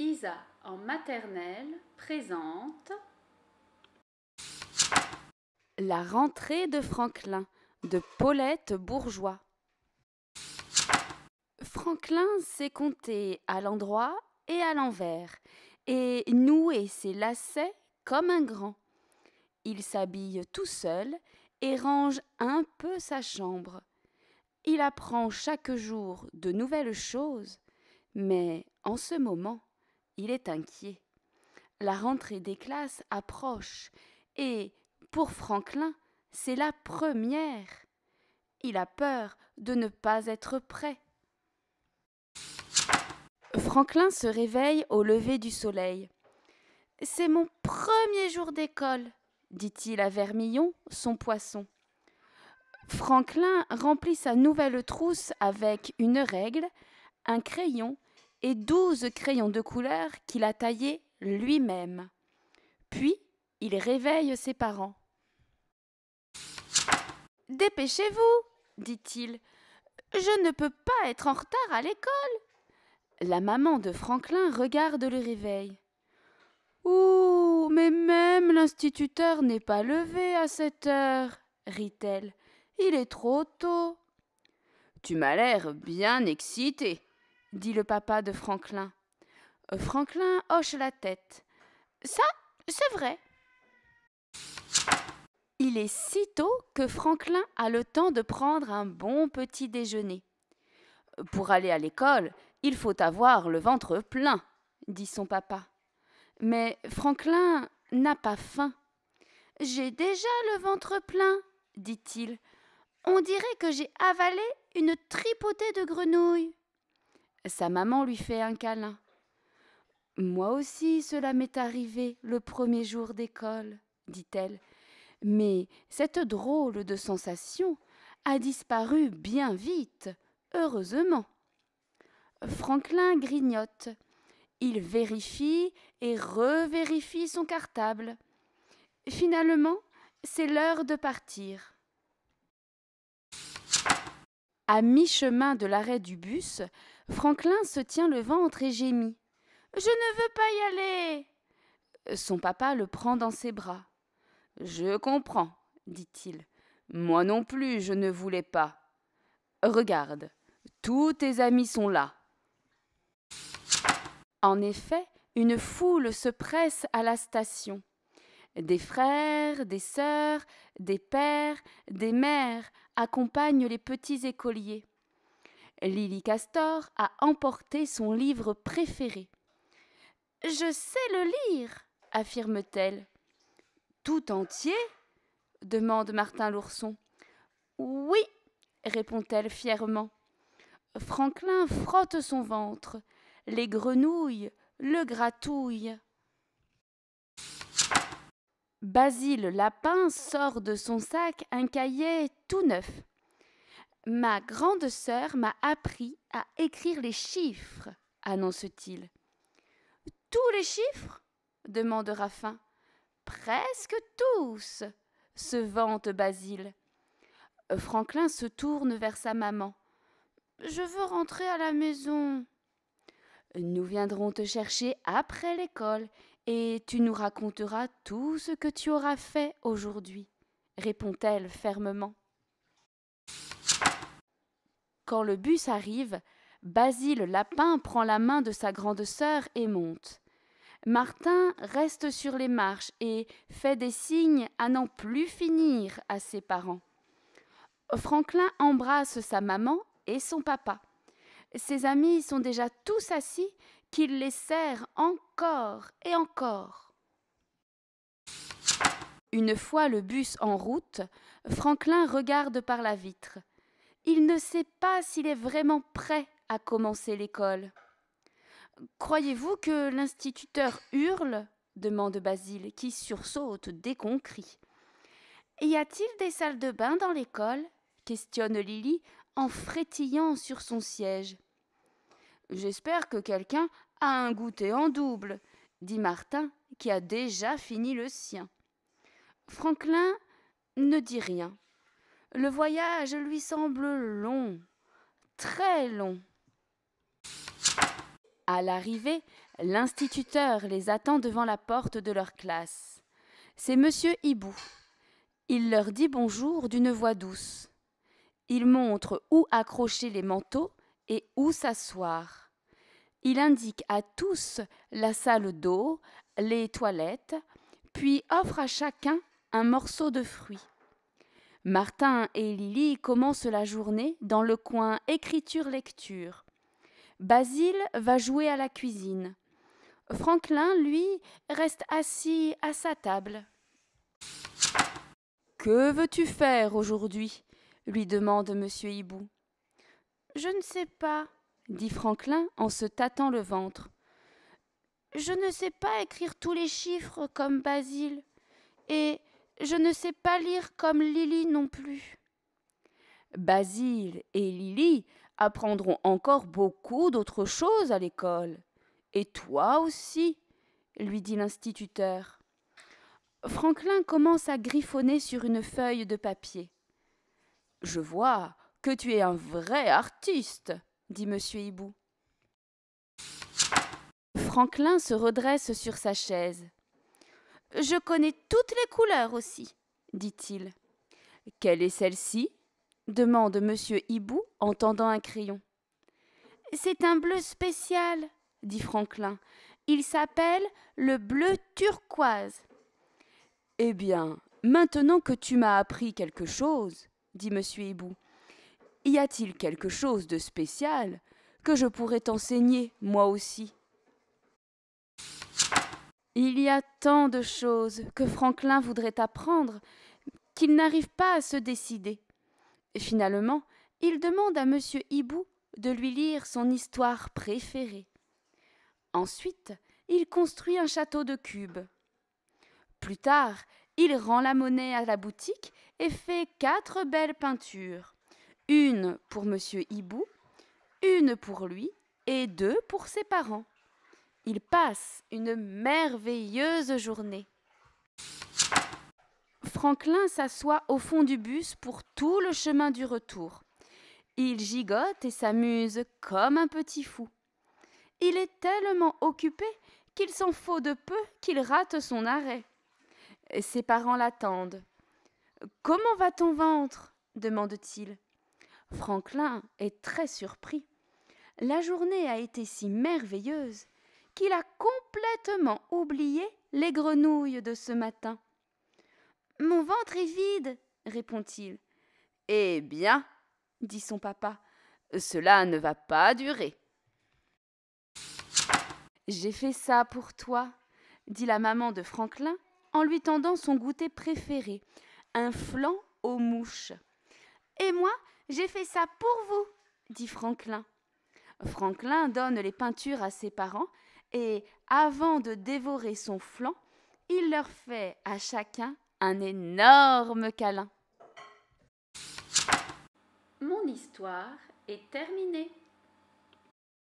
Isa en maternelle présente La rentrée de Franklin de Paulette Bourgeois. Franklin sait compté à l'endroit et à l'envers et noué ses lacets comme un grand. Il s'habille tout seul et range un peu sa chambre. Il apprend chaque jour de nouvelles choses, mais en ce moment, il est inquiet. La rentrée des classes approche et, pour Franklin, c'est la première. Il a peur de ne pas être prêt. Franklin se réveille au lever du soleil. C'est mon premier jour d'école, dit-il à Vermillon, son poisson. Franklin remplit sa nouvelle trousse avec une règle, un crayon et douze crayons de couleur qu'il a taillés lui-même. Puis il réveille ses parents. Dépêchez-vous, dit-il. Je ne peux pas être en retard à l'école. La maman de Franklin regarde le réveil. Ouh, mais même l'instituteur n'est pas levé à cette heure, rit-elle. Il est trop tôt. Tu m'as l'air bien excité, dit le papa de Franklin. Euh, Franklin hoche la tête. Ça, c'est vrai. Il est si tôt que Franklin a le temps de prendre un bon petit déjeuner. Pour aller à l'école, il faut avoir le ventre plein, dit son papa. Mais Franklin n'a pas faim. J'ai déjà le ventre plein, dit-il. On dirait que j'ai avalé une tripotée de grenouilles. Sa maman lui fait un câlin. Moi aussi cela m'est arrivé le premier jour d'école, dit-elle. Mais cette drôle de sensation a disparu bien vite, heureusement. Franklin grignote. Il vérifie et revérifie son cartable. Finalement, c'est l'heure de partir. À mi-chemin de l'arrêt du bus, Franklin se tient le ventre et gémit. Je ne veux pas y aller. Son papa le prend dans ses bras. Je comprends, dit-il. Moi non plus, je ne voulais pas. Regarde, tous tes amis sont là. En effet, une foule se presse à la station. Des frères, des sœurs, des pères, des mères accompagnent les petits écoliers. Lily Castor a emporté son livre préféré. Je sais le lire, affirme-t-elle. Tout entier demande Martin l'ourson. Oui, répond-elle fièrement. Franklin frotte son ventre. Les grenouilles le gratouillent. Basile Lapin sort de son sac un cahier tout neuf. Ma grande sœur m'a appris à écrire les chiffres, annonce-t-il. Tous les chiffres demande Raffin. Presque tous, se vante Basile. Franklin se tourne vers sa maman. Je veux rentrer à la maison. Nous viendrons te chercher après l'école et tu nous raconteras tout ce que tu auras fait aujourd'hui, répond-elle fermement. Quand le bus arrive, Basile Lapin prend la main de sa grande sœur et monte. Martin reste sur les marches et fait des signes à n'en plus finir à ses parents. Franklin embrasse sa maman et son papa. Ses amis sont déjà tous assis qu'il les serre encore et encore. Une fois le bus en route, Franklin regarde par la vitre. Il ne sait pas s'il est vraiment prêt à commencer l'école. Croyez-vous que l'instituteur hurle demande Basile, qui sursaute dès qu'on Y a-t-il des salles de bain dans l'école questionne Lily en frétillant sur son siège. J'espère que quelqu'un a un goûter en double, dit Martin, qui a déjà fini le sien. Franklin ne dit rien. Le voyage lui semble long, très long. À l'arrivée, l'instituteur les attend devant la porte de leur classe. C'est monsieur Hibou. Il leur dit bonjour d'une voix douce. Il montre où accrocher les manteaux et où s'asseoir. Il indique à tous la salle d'eau, les toilettes, puis offre à chacun un morceau de fruit. Martin et Lily commencent la journée dans le coin écriture-lecture. Basile va jouer à la cuisine. Franklin, lui, reste assis à sa table. Que veux-tu faire aujourd'hui lui demande M. Hibou. Je ne sais pas, dit Franklin en se tâtant le ventre. Je ne sais pas écrire tous les chiffres comme Basile, et je ne sais pas lire comme Lily non plus. Basile et Lily apprendront encore beaucoup d'autres choses à l'école. Et toi aussi, lui dit l'instituteur. Franklin commence à griffonner sur une feuille de papier. Je vois, que tu es un vrai artiste, dit Monsieur Hibou. Franklin se redresse sur sa chaise. Je connais toutes les couleurs aussi, dit-il. Quelle est celle-ci demande Monsieur Hibou en tendant un crayon. C'est un bleu spécial, dit Franklin. Il s'appelle le bleu turquoise. Eh bien, maintenant que tu m'as appris quelque chose, dit Monsieur Hibou, y a-t-il quelque chose de spécial que je pourrais t'enseigner, moi aussi Il y a tant de choses que Franklin voudrait apprendre qu'il n'arrive pas à se décider. Finalement, il demande à Monsieur Hibou de lui lire son histoire préférée. Ensuite, il construit un château de cubes. Plus tard, il rend la monnaie à la boutique et fait quatre belles peintures une pour Monsieur Hibou, une pour lui et deux pour ses parents. Il passe une merveilleuse journée. Franklin s'assoit au fond du bus pour tout le chemin du retour. Il gigote et s'amuse comme un petit fou. Il est tellement occupé qu'il s'en faut de peu qu'il rate son arrêt. Ses parents l'attendent. Comment va ton ventre demande-t-il. Franklin est très surpris. La journée a été si merveilleuse qu'il a complètement oublié les grenouilles de ce matin. Mon ventre est vide, répond-il. Eh bien, dit son papa, cela ne va pas durer. J'ai fait ça pour toi, dit la maman de Franklin en lui tendant son goûter préféré, un flan aux mouches. Et moi, j'ai fait ça pour vous, dit Franklin. Franklin donne les peintures à ses parents et, avant de dévorer son flanc, il leur fait à chacun un énorme câlin. Mon histoire est terminée.